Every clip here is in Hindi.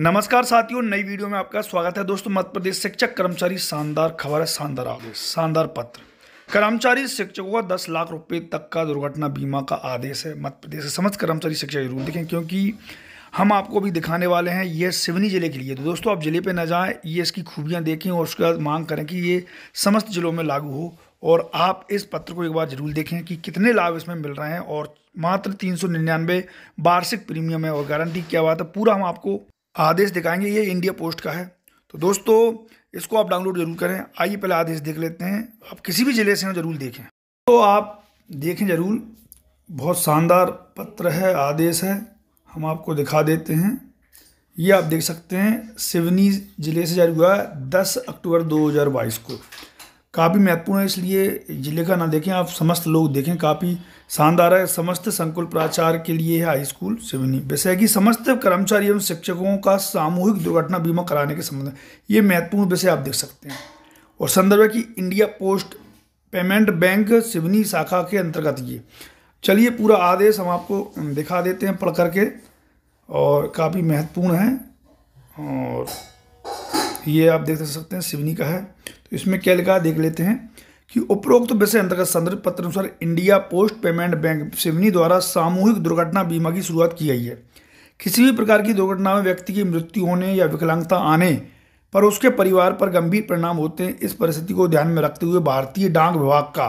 नमस्कार साथियों नई वीडियो में आपका स्वागत है दोस्तों मध्य प्रदेश शिक्षक कर्मचारी शानदार खबर है शानदार आदेश शानदार पत्र कर्मचारी शिक्षकों का दस लाख रुपए तक का दुर्घटना बीमा का आदेश है मध्य प्रदेश समस्त कर्मचारी शिक्षक जरूर देखें क्योंकि हम आपको भी दिखाने वाले हैं ये सिवनी ज़िले के लिए तो दोस्तों आप ज़िले पर न जाएँ ये इसकी खूबियाँ देखें और उसके बाद मांग करें कि ये समस्त ज़िलों में लागू हो और आप इस पत्र को एक बार जरूर देखें कि कितने लाभ इसमें मिल रहे हैं और मात्र तीन सौ निन्यानवे वार्षिक प्रीमियम है और गारंटी क्या हुआ था पूरा हम आपको आदेश दिखाएंगे ये इंडिया पोस्ट का है तो दोस्तों इसको आप डाउनलोड जरूर करें आइए पहले आदेश देख लेते हैं आप किसी भी ज़िले से हैं जरूर देखें तो आप देखें जरूर बहुत शानदार पत्र है आदेश है हम आपको दिखा देते हैं ये आप देख सकते हैं सिवनी ज़िले से जारी हुआ है दस अक्टूबर 2022 को काफ़ी महत्वपूर्ण है इसलिए ज़िले का ना देखें आप समस्त लोग देखें काफ़ी शानदार है समस्त संकुल प्राचार के लिए है हाई स्कूल सिवनी विषय की समस्त कर्मचारी एवं शिक्षकों का सामूहिक दुर्घटना बीमा कराने के संबंध में ये महत्वपूर्ण विषय आप देख सकते हैं और संदर्भ है कि India Post Payment Bank Seoni शाखा के अंतर्गत ये चलिए पूरा आदेश हम आपको दिखा देते हैं पढ़ करके और काफ़ी महत्वपूर्ण है और ये आप देख सकते हैं सिवनी का है तो इसमें क्या लिखा देख लेते हैं कि उपरोक्त विषय अंतर्गत संदर्भ पत्र अनुसार India Post Payment Bank Seoni द्वारा सामूहिक दुर्घटना बीमा की शुरुआत की गई है किसी भी प्रकार की दुर्घटना में व्यक्ति की मृत्यु होने या विकलांगता आने पर उसके परिवार पर गंभीर परिणाम होते हैं इस परिस्थिति को ध्यान में रखते हुए भारतीय डाक विभाग का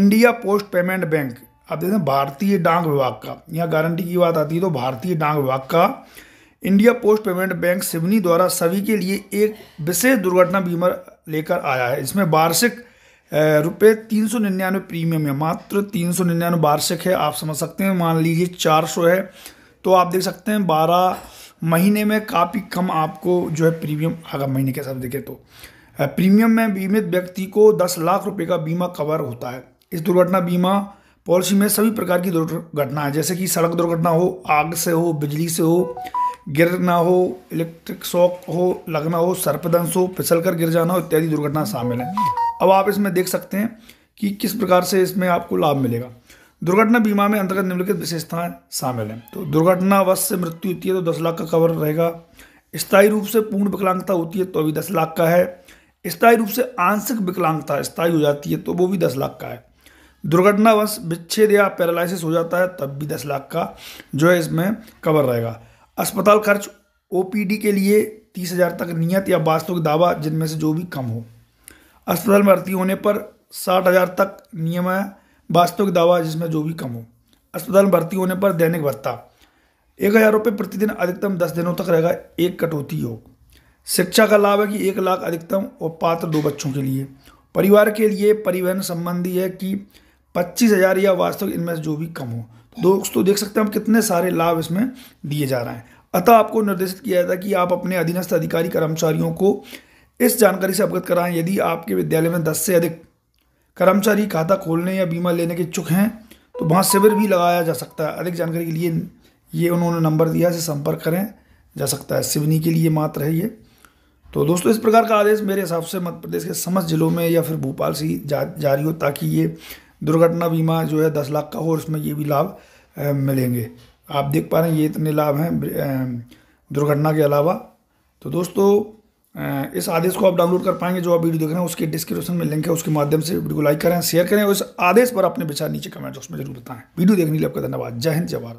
इंडिया पोस्ट पेमेंट बैंक आप देखते हैं भारतीय डाक विभाग का यहाँ गारंटी की बात आती है तो भारतीय डाक विभाग का India Post Payment Bank Seoni द्वारा सभी के लिए एक विशेष दुर्घटना बीमा लेकर आया है इसमें वार्षिक रुपये तीन सौ निन्यानवे प्रीमियम है मात्र तीन सौ निन्यानवे वार्षिक है आप समझ सकते हैं मान लीजिए चार सौ है तो आप देख सकते हैं बारह महीने में काफ़ी कम आपको जो है प्रीमियम अगर महीने के हिसाब से देखें तो प्रीमियम में बीमित व्यक्ति को दस लाख रुपये का बीमा कवर होता है इस दुर्घटना बीमा पॉलिसी में सभी प्रकार की दुर्घटना है जैसे कि सड़क दुर्घटना हो आग से हो बिजली से हो गिरना हो इलेक्ट्रिक शॉक हो लगना हो सर्पदंश हो फिसल कर गिर जाना हो इत्यादि दुर्घटना शामिल है अब आप इसमें देख सकते हैं कि किस प्रकार से इसमें आपको लाभ मिलेगा दुर्घटना बीमा में अंतर्गत निम्नलिखित विशेषताएं शामिल हैं तो दुर्घटनावश से मृत्यु होती है तो दस लाख का कवर रहेगा स्थायी रूप से पूर्ण विकलांगता होती है तो अभी दस लाख का है स्थायी रूप से आंशिक विकलांगता स्थायी हो जाती है तो वो भी दस लाख का है दुर्घटनावश विच्छेद या पैरालिसिस हो जाता है तब भी दस लाख का जो है इसमें कवर रहेगा अस्पताल खर्च ओपीडी के लिए तीस हज़ार तक नियत या वास्तविक दावा जिनमें से जो भी कम हो अस्पताल में भर्ती होने पर साठ हज़ार तक नियम है वास्तविक दावा जिसमें जो भी कम हो अस्पताल में भर्ती होने पर दैनिक भत्ता एक हज़ार रुपये प्रतिदिन अधिकतम दस दिनों तक रहेगा एक कटौती योग शिक्षा का लाभ है कि एक लाख अधिकतम और पात्र दो बच्चों के लिए परिवार के लिए परिवहन संबंधी है कि पच्चीस हज़ार या वास्तविक इनमें से जो भी कम हो दोस्तों देख सकते हैं आप कितने सारे लाभ इसमें दिए जा रहे हैं अतः आपको निर्देशित किया जाता है कि आप अपने अधीनस्थ अधिकारी कर्मचारियों को इस जानकारी से अवगत कराएं यदि आपके विद्यालय में दस से अधिक कर्मचारी खाता खोलने या बीमा लेने के इच्छुक हैं तो वहाँ शिविर भी लगाया जा सकता है अधिक जानकारी के लिए ये उन्होंने नंबर दिया इसे संपर्क करें जा सकता है सिवनी के लिए मात्र है ये तो दोस्तों इस प्रकार का आदेश मेरे हिसाब से मध्य प्रदेश के समस्त जिलों में या फिर भोपाल से ही जा, जारी हो ताकि ये दुर्घटना बीमा जो है दस लाख का हो उसमें ये भी लाभ मिलेंगे आप देख पा रहे हैं ये इतने लाभ हैं दुर्घटना के अलावा तो दोस्तों इस आदेश को आप डाउनलोड कर पाएंगे जो आप वीडियो देख रहे हैं उसके डिस्क्रिप्शन में लिंक है उसके माध्यम से वीडियो को लाइक करें शेयर करें और इस आदेश पर अपने विचार नीचे कमेंट बॉक्स में जरूर बताएं वीडियो देखने के लिए आपका धन्यवाद जय हिंद जवाहर